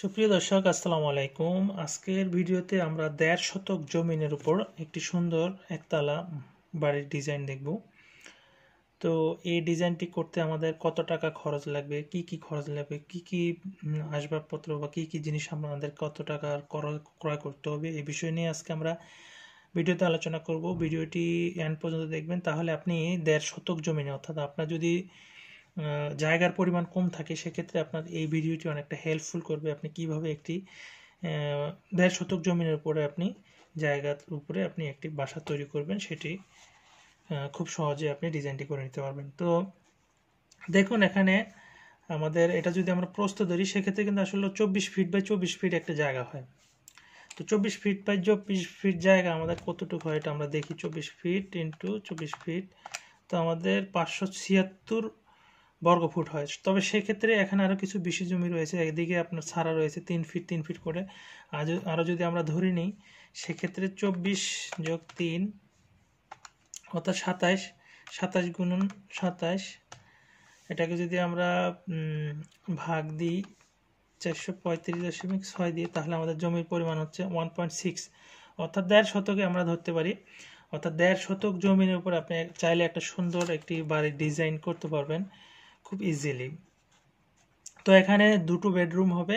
সুপ্রিয় দর্শক আসসালামু আলাইকুম আজকের ভিডিওতে আমরা দেড় শতক জমিনের উপর একটি সুন্দর একতলা বাড়ির ডিজাইন দেখব তো এই ডিজাইনটি করতে আমাদের কত টাকা খরচ লাগবে কি কি খরচ লাগবে কি কি আসবাবপত্র বা কি কি জিনিস আমাদের কত টাকা ক্রয় করতে হবে এই বিষয় নিয়ে আজকে আমরা ভিডিওতে আলোচনা করব ভিডিওটি এন্ড পর্যন্ত দেখবেন তাহলে আপনি দেড় শতক জমিনে অর্থাৎ আপনার যদি জায়গার পরিমাণ কম থাকে সেক্ষেত্রে আপনার এই ভিডিওটি অনেকটা হেল্পফুল করবে আপনি কিভাবে একটি দেড় শতক জমির উপরে আপনি জায়গার উপরে আপনি একটি বাসা তৈরি করবেন সেটি খুব সহজে আপনি ডিজাইনটি করে নিতে পারবেন তো দেখুন এখানে আমাদের এটা যদি আমরা প্রস্ত ধরি সেক্ষেত্রে কিন্তু আসলে চব্বিশ ফিট বাই চব্বিশ ফিট একটা জায়গা হয় তো চব্বিশ ফিট বাই চব্বিশ ফিট জায়গা আমাদের কতটুকু হয় এটা আমরা দেখি চব্বিশ ফিট ইন্টু চব্বিশ ফিট তো আমাদের পাঁচশো ছিয়াত্তর বর্গফুট হয় তবে সেক্ষেত্রে এখানে আরও কিছু বেশি জমি রয়েছে একদিকে আপনার ছাড়া রয়েছে তিন ফিট তিন ফিট করে আরও যদি আমরা ধরে নিই সেক্ষেত্রে চব্বিশ যোগ তিন অর্থাৎ সাতাইশ সাতাশ গুণন সাতাশ এটাকে যদি আমরা ভাগ দিই চারশো পঁয়ত্রিশ দশমিক ছয় দিয়ে তাহলে আমাদের জমির পরিমাণ হচ্ছে ওয়ান পয়েন্ট সিক্স অর্থাৎ দেড় শতকে আমরা ধরতে পারি অর্থাৎ দেড় শতক জমির উপর আপনি চাইলে একটা সুন্দর একটি বাড়ির ডিজাইন করতে পারবেন খুব ইজিলি তো এখানে দুটো বেডরুম হবে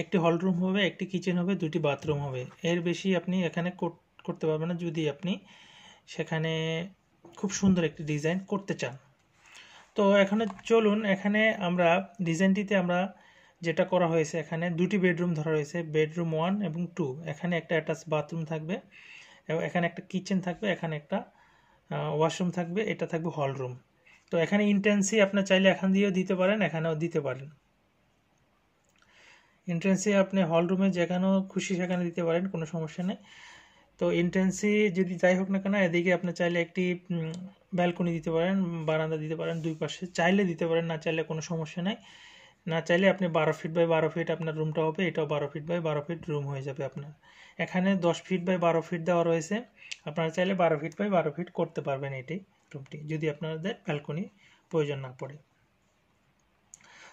একটি হল রুম হবে একটি কিচেন হবে দুটি বাথরুম হবে এর বেশি আপনি এখানে করতে পারবেন না যদি আপনি সেখানে খুব সুন্দর একটি ডিজাইন করতে চান তো এখানে চলুন এখানে আমরা ডিজাইনটিতে আমরা যেটা করা হয়েছে এখানে দুটি বেডরুম ধরা হয়েছে বেডরুম ওয়ান এবং টু এখানে একটা অ্যাটাচ বাথরুম থাকবে এবং এখানে একটা কিচেন থাকবে এখানে একটা ওয়াশরুম থাকবে এটা থাকবে হল রুম তো এখানে ইন্টেন্সি আপনার চাইলে এখান দিয়েও দিতে পারেন এখানেও দিতে পারেন ইন্টেন্সি আপনি হলরুমে যেখানেও খুশি সেখানে দিতে পারেন কোনো সমস্যা নেই তো ইন্টেন্সি যদি যাই হোক না কেন এদিকে আপনি চাইলে একটি ব্যালকনি দিতে পারেন বারান্দা দিতে পারেন দুই পাশে চাইলে দিতে পারেন না চাইলে কোনো সমস্যা নেই না চাইলে আপনি বারো ফিট বাই বারো ফিট আপনার রুমটা হবে এটাও বারো ফিট বাই বারো ফিট রুম হয়ে যাবে আপনার এখানে দশ ফিট বাই বারো ফিট দেওয়া রয়েছে আপনারা চাইলে বারো ফিট বাই বারো ফিট করতে পারবেন এটি রুমটি যদি আপনাদের ব্যালকনি প্রয়োজন না পড়ে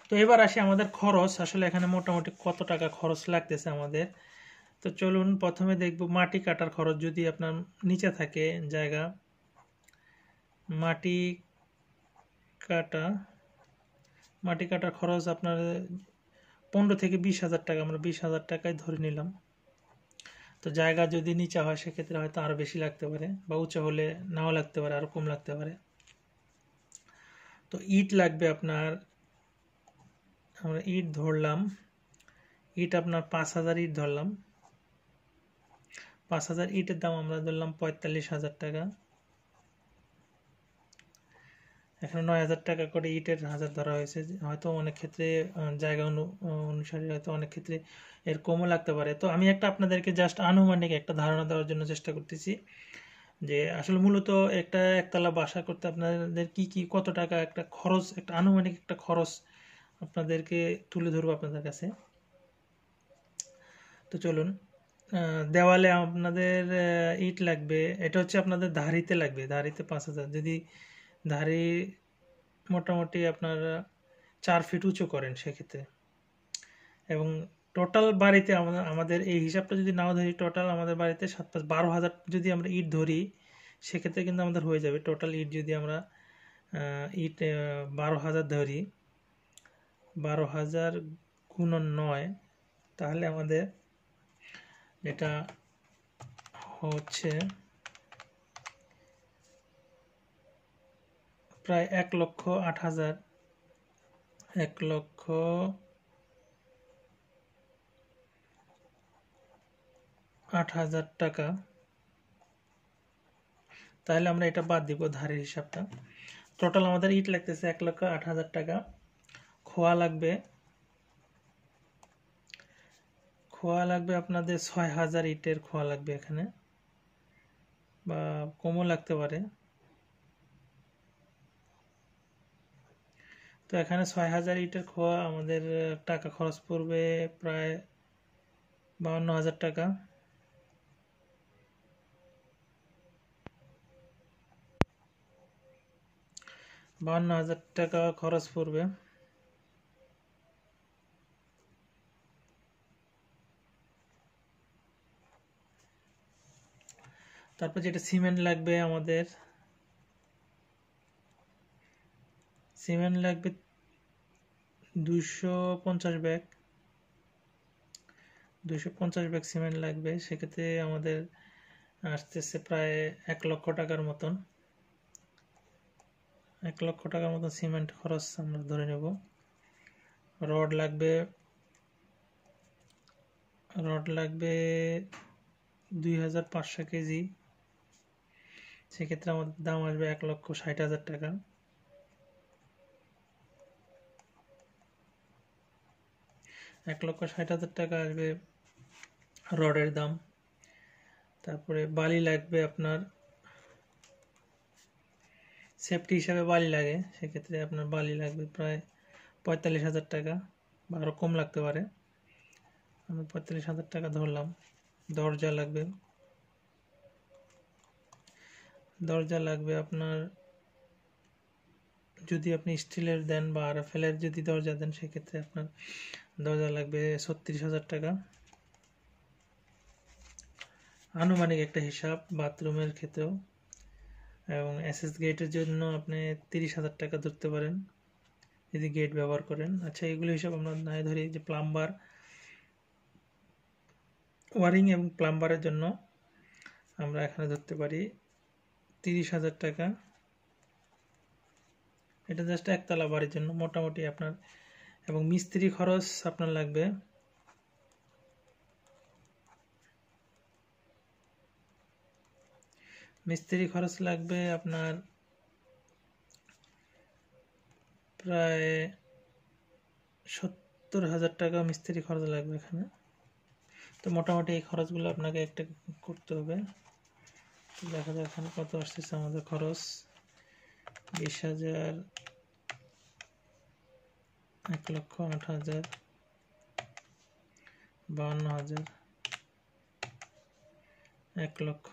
তো এবার আসি আমাদের খরচ আসলে এখানে মোটামুটি কত টাকা খরচ লাগতেছে আমাদের তো চলুন প্রথমে দেখব মাটি কাটার খরচ যদি আপনার নিচে থাকে জায়গা মাটি কাটা মাটি কাটার খরচ আপনার পনেরো থেকে বিশ হাজার টাকা আমরা বিশ হাজার টাকায় ধরে নিলাম তো জায়গা যদি নিচা হয় সেক্ষেত্রে হয়তো আরও বেশি লাগতে পারে বা উঁচা হলে নাও লাগতে পারে আরও কম লাগতে পারে তো ইট লাগবে আপনার আমরা ইট ধরলাম ইট আপনার পাঁচ হাজার ইট ধরলাম পাঁচ হাজার ইটের দাম আমরা ধরলাম পঁয়তাল্লিশ হাজার টাকা এখানে নয় হাজার টাকা করে ইটের হাজার ধরা হয়েছে হয়তো অনেক ক্ষেত্রে জায়গা অনুসারে হয়তো অনেক ক্ষেত্রে এর কমও লাগতে পারে তো আমি একটা আপনাদেরকে জাস্ট আনুমানিক একটা ধারণা দেওয়ার জন্য চেষ্টা করতেছি যে আসলে মূলত একটা একতলা বাসা করতে আপনাদের কি কি কত টাকা একটা খরচ একটা আনুমানিক একটা খরচ আপনাদেরকে তুলে ধরবো আপনাদের কাছে তো চলুন দেওয়ালে আপনাদের ইট লাগবে এটা হচ্ছে আপনাদের ধারিতে লাগবে ধারিতে পাঁচ হাজার যদি ধারে মোটামুটি আপনারা চার ফিট উঁচু করেন সেক্ষেত্রে এবং টোটাল বাড়িতে আমাদের আমাদের এই হিসাবটা যদি নাও ধরি টোটাল আমাদের বাড়িতে সাত পাঁচ বারো হাজার যদি আমরা ইট ধরি সেক্ষেত্রে কিন্তু আমাদের হয়ে যাবে টোটাল ইট যদি আমরা ইট বারো হাজার ধরি বারো হাজার গুণ নয় তাহলে আমাদের এটা হচ্ছে প্রায় এক লক্ষ আট হাজার এক লক্ষ আট হাজার টাকা তাহলে আমরা এটা বাদ দিব ধারের হিসাবটা টোটাল আমাদের ইট লাগতেছে এক লক্ষ আট হাজার টাকা খোয়া লাগবে খোয়া লাগবে আপনাদের ছয় হাজার ইটের খোয়া লাগবে এখানে বা কমও লাগতে পারে তো এখানে ছয় হাজার ইটের খোয়া আমাদের টাকা খরচ পড়বে প্রায় বাউন্ন হাজার টাকা বাউন্ন হাজার টাকা খরচ পড়বে তারপর যেটা সিমেন্ট লাগবে আমাদের সিমেন্ট লাগবে দুশো পঞ্চাশ ব্যাগ দুশো পঞ্চাশ ব্যাগ সিমেন্ট লাগবে সেক্ষেত্রে আমাদের আসতেছে প্রায় এক লক্ষ টাকার মতন এক লক্ষ টাকার মতো সিমেন্ট খরচ আমরা ধরে নেব রড লাগবে রড লাগবে দুই হাজার পাঁচশো কেজি সেক্ষেত্রে আমাদের দাম আসবে এক লক্ষ ষাট হাজার টাকা এক লক্ষ ষাট হাজার টাকা আসবে রডের দাম তারপরে বালি লাগবে আপনার সেফটি হিসাবে বালি লাগে সেক্ষেত্রে আপনার বালি লাগবে প্রায় পঁয়তাল্লিশ হাজার টাকা বা আরও কম লাগতে পারে আমি পঁয়তাল্লিশ হাজার টাকা ধরলাম দরজা লাগবে দরজা লাগবে আপনার যদি আপনি স্টিলের দেন বা আর ফেলের যদি দরজা দেন সেক্ষেত্রে আপনার দরজা লাগবে ছত্রিশ হাজার টাকা আনুমানিক একটা হিসাব বাথরুমের ক্ষেত্রেও এবং অ্যাসেস গেটের জন্য আপনি তিরিশ হাজার টাকা ধরতে পারেন যদি গেট ব্যবহার করেন আচ্ছা এগুলো হিসাব আমরা নাই ধরি যে প্লাম্বার ওয়ারিং এবং প্লাম্বারের জন্য আমরা এখানে ধরতে পারি তিরিশ হাজার টাকা এটা জাস্ট একতলা বাড়ির জন্য মোটামুটি আপনার এবং মিস্ত্রি খরচ আপনার লাগবে মিস্ত্রি খরচ লাগবে আপনার প্রায় সত্তর হাজার টাকা মিস্ত্রি খরচ লাগবে এখানে তো মোটামুটি এই খরচগুলো আপনাকে একটা করতে হবে দেখা যাক এখানে কত আসতেছে আমাদের খরচ বিশ হাজার এক লক্ষ আট হাজার বাহান্ন হাজার এক লক্ষ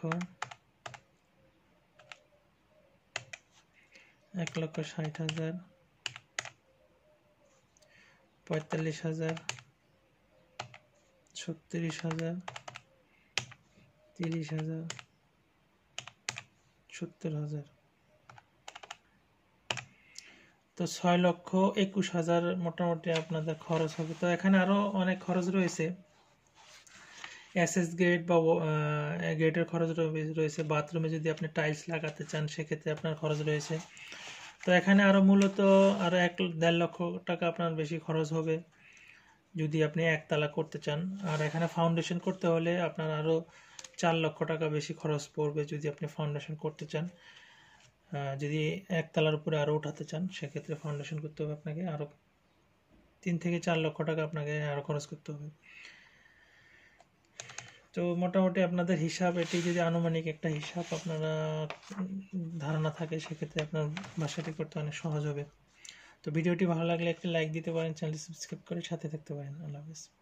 এক লক্ষ ষাট হাজার পঁয়তাল্লিশ হাজার ছত্রিশ হাজার তিরিশ হাজার সত্তর হাজার তো ছয় লক্ষ একুশ হাজার মোটামুটি আপনাদের খরচ হবে তো এখানে আরও অনেক খরচ রয়েছে এসএস গ্রেড বা গ্রেডের খরচ রয়েছে বাথরুমে যদি আপনি টাইলস লাগাতে চান সেক্ষেত্রে আপনার খরচ রয়েছে তো এখানে আরও মূলত আরও এক দেড় লক্ষ টাকা আপনার বেশি খরচ হবে যদি আপনি একতলা করতে চান আর এখানে ফাউন্ডেশন করতে হলে আপনার আরও চার লক্ষ টাকা বেশি খরচ পড়বে যদি আপনি ফাউন্ডেশন করতে চান যদি একতলার উপরে আরও উঠাতে চান সেক্ষেত্রে ফাউন্ডেশন করতে হবে আপনাকে আরও তিন থেকে চার লক্ষ টাকা আপনাকে আরও খরচ করতে হবে তো মোটামুটি আপনাদের হিসাব এটি যদি আনুমানিক একটা হিসাব আপনারা ধারণা থাকে সেক্ষেত্রে আপনার বাসাটি করতে অনেক সহজ হবে তো ভিডিওটি ভালো লাগলে একটা লাইক দিতে পারেন চ্যানেলটি সাবস্ক্রাইব করে সাথে থাকতে পারেন আল্লাহ হাফিজ